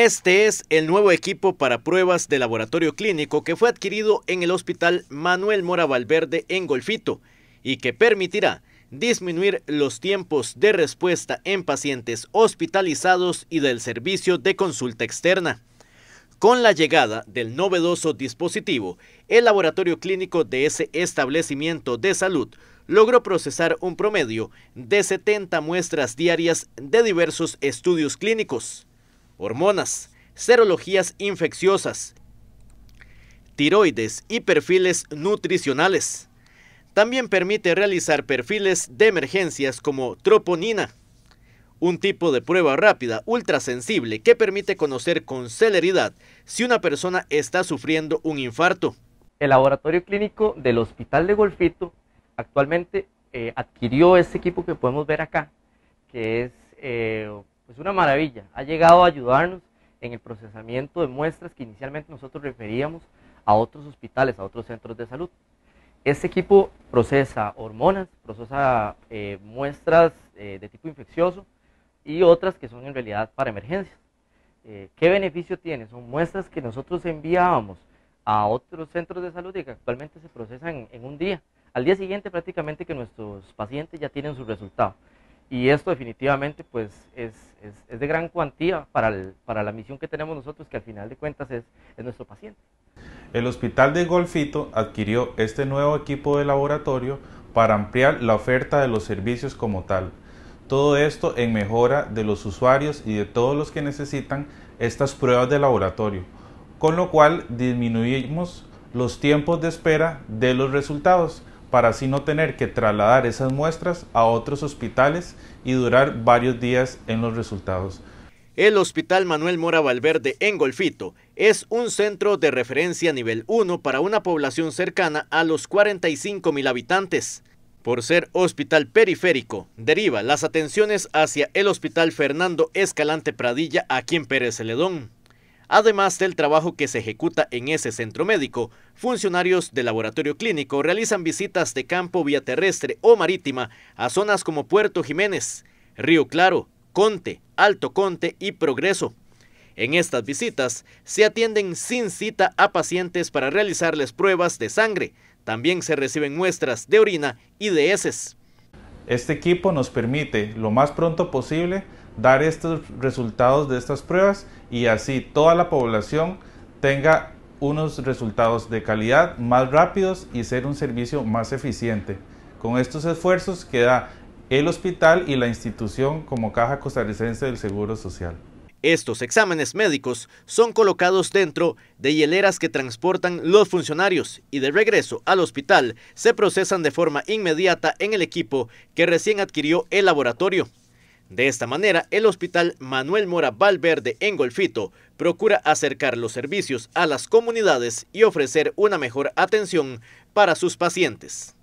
Este es el nuevo equipo para pruebas de laboratorio clínico que fue adquirido en el Hospital Manuel Mora Valverde en Golfito y que permitirá disminuir los tiempos de respuesta en pacientes hospitalizados y del servicio de consulta externa. Con la llegada del novedoso dispositivo, el laboratorio clínico de ese establecimiento de salud logró procesar un promedio de 70 muestras diarias de diversos estudios clínicos hormonas, serologías infecciosas, tiroides y perfiles nutricionales. También permite realizar perfiles de emergencias como troponina, un tipo de prueba rápida ultrasensible que permite conocer con celeridad si una persona está sufriendo un infarto. El laboratorio clínico del Hospital de Golfito actualmente eh, adquirió este equipo que podemos ver acá, que es eh, es una maravilla. Ha llegado a ayudarnos en el procesamiento de muestras que inicialmente nosotros referíamos a otros hospitales, a otros centros de salud. Este equipo procesa hormonas, procesa eh, muestras eh, de tipo infeccioso y otras que son en realidad para emergencias. Eh, ¿Qué beneficio tiene? Son muestras que nosotros enviábamos a otros centros de salud y que actualmente se procesan en, en un día. Al día siguiente prácticamente que nuestros pacientes ya tienen su resultado. Y esto definitivamente pues es, de gran cuantía para, la misión que tenemos nosotros, que al final de cuentas es, es nuestro paciente. El Hospital de Golfito adquirió este nuevo equipo de laboratorio para ampliar la oferta de los servicios como tal. Todo esto en mejora de los usuarios y de todos los que necesitan estas pruebas de laboratorio, con lo cual disminuimos los tiempos de espera de los resultados para así no tener que trasladar esas muestras a otros hospitales y durar varios días en los resultados. El Hospital Manuel Mora Valverde en Golfito es un centro de referencia nivel 1 para una población cercana a los 45 mil habitantes. Por ser hospital periférico, deriva las atenciones hacia el Hospital Fernando Escalante Pradilla aquí en Pérez Celedón. Además del trabajo que se ejecuta en ese centro médico, funcionarios del laboratorio clínico realizan visitas de campo vía terrestre o marítima a zonas como Puerto Jiménez, Río Claro, Conte, Alto Conte y Progreso. En estas visitas se atienden sin cita a pacientes para realizarles pruebas de sangre. También se reciben muestras de orina y de heces. Este equipo nos permite lo más pronto posible dar estos resultados de estas pruebas y así toda la población tenga unos resultados de calidad más rápidos y ser un servicio más eficiente. Con estos esfuerzos queda el hospital y la institución como Caja Costarricense del Seguro Social. Estos exámenes médicos son colocados dentro de hieleras que transportan los funcionarios y de regreso al hospital se procesan de forma inmediata en el equipo que recién adquirió el laboratorio. De esta manera, el Hospital Manuel Mora Valverde en Golfito procura acercar los servicios a las comunidades y ofrecer una mejor atención para sus pacientes.